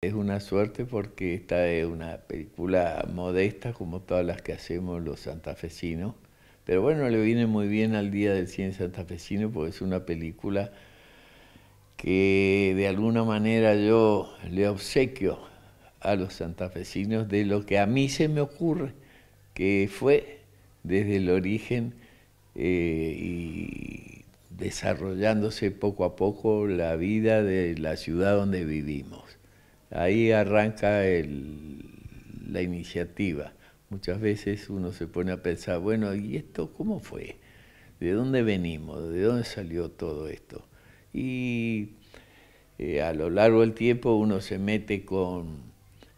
Es una suerte porque esta es una película modesta como todas las que hacemos los santafesinos, pero bueno, le viene muy bien al Día del Cine Santafesino porque es una película que de alguna manera yo le obsequio a los santafesinos de lo que a mí se me ocurre, que fue desde el origen eh, y desarrollándose poco a poco la vida de la ciudad donde vivimos. Ahí arranca la iniciativa. Muchas veces uno se pone a pensar, bueno, ¿y esto cómo fue? ¿De dónde venimos? ¿De dónde salió todo esto? Y eh, a lo largo del tiempo uno se mete con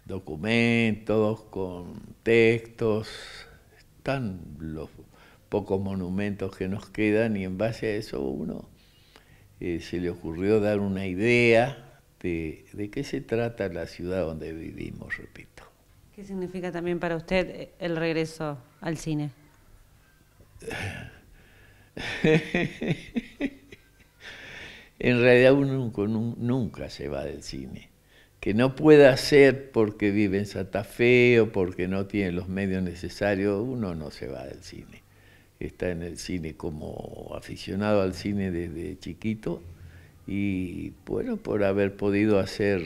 documentos, con textos, están los pocos monumentos que nos quedan y en base a eso uno eh, se le ocurrió dar una idea este, de qué se trata la ciudad donde vivimos, repito. ¿Qué significa también para usted eh, el regreso al cine? en realidad uno nunca, se va del cine. Que no pueda ser porque vive en Santa Fe o porque no tiene los medios necesarios, uno no se va del cine. Está en el cine como aficionado al cine desde chiquito y bueno, por haber podido hacer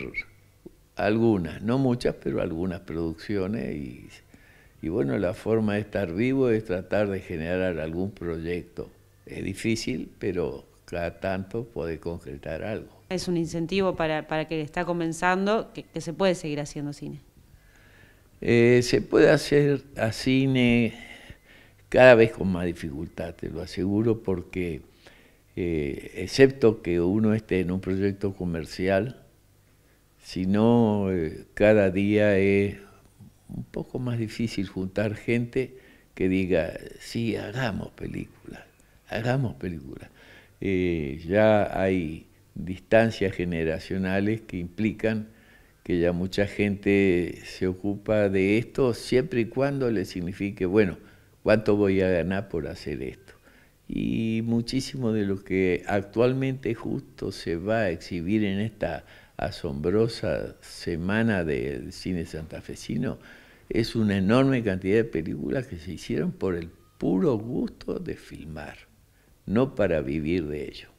algunas, no muchas, pero algunas producciones y, y bueno, la forma de estar vivo es tratar de generar algún proyecto. Es difícil, pero cada tanto puede concretar algo. Es un incentivo para, para que está comenzando, que, se puede seguir haciendo cine. Eh, se puede hacer a cine cada vez con más dificultad, te lo aseguro, porque eh, excepto que uno esté en un proyecto comercial, sino no eh, cada día es un poco más difícil juntar gente que diga, sí, hagamos películas, hagamos películas. Eh, ya hay distancias generacionales que implican que ya mucha gente se ocupa de esto siempre y cuando le signifique, bueno, ¿cuánto voy a ganar por hacer esto? y muchísimo de lo que actualmente justo se va a exhibir en esta asombrosa semana del cine santafesino es una enorme cantidad de películas que se hicieron por el puro gusto de filmar, no para vivir de ello.